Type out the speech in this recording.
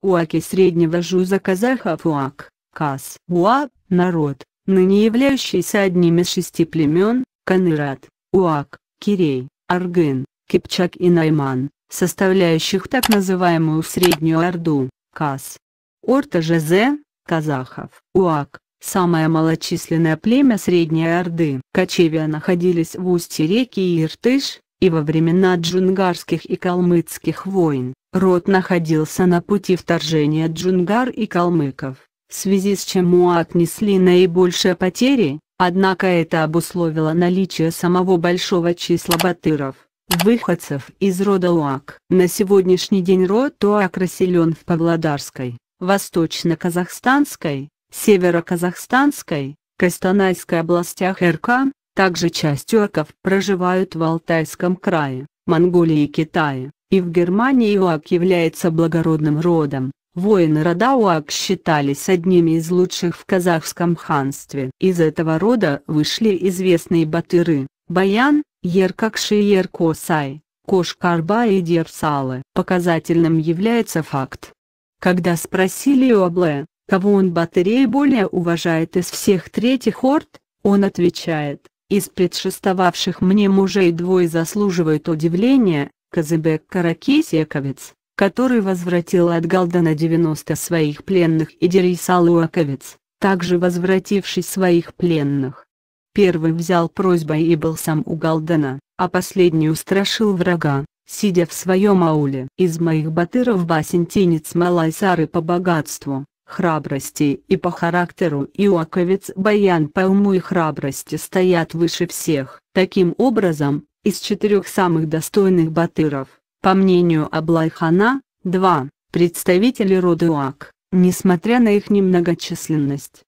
Уаки среднего жуза казахов Уак, Кас, Уа, народ, ныне являющийся одним из шести племен, Канырат, Уак, Кирей, Аргын, Кипчак и Найман, составляющих так называемую Среднюю Орду, Кас. Орта ЖЗ, казахов, Уак, самое малочисленное племя Средней Орды. Кочевья находились в устье реки Иртыш, и во времена джунгарских и калмыцких войн, род находился на пути вторжения джунгар и калмыков, в связи с чем Муат несли наибольшие потери, однако это обусловило наличие самого большого числа батыров, выходцев из рода Уак. На сегодняшний день род Уак расселен в Павлодарской, Восточно-Казахстанской, Северо-Казахстанской, Костанайской областях РК, также часть тюрков проживают в Алтайском крае, Монголии и Китае, и в Германии Уак является благородным родом. Воины рода Уак считались одними из лучших в казахском ханстве. Из этого рода вышли известные батыры, Баян, Еркакши и Еркосай, Кошкарба и Дерсалы. Показательным является факт. Когда спросили Обле, кого он батырей более уважает из всех третьих орд, он отвечает, из предшествовавших мне мужей двое заслуживают удивления, Казыбек Каракесиаковец, который возвратил от Галдана 90 своих пленных и Дерис Алуаковец, также возвративший своих пленных. Первый взял просьбой и был сам у Галдана, а последний устрашил врага, сидя в своем ауле. Из моих батыров басентинец Малайсары по богатству, храбрости и по характеру Иоковец Баян по уму и храбрости стоят выше всех. Таким образом, из четырех самых достойных батыров, по мнению Аблайхана, два представители рода Уак, несмотря на их немногочисленность,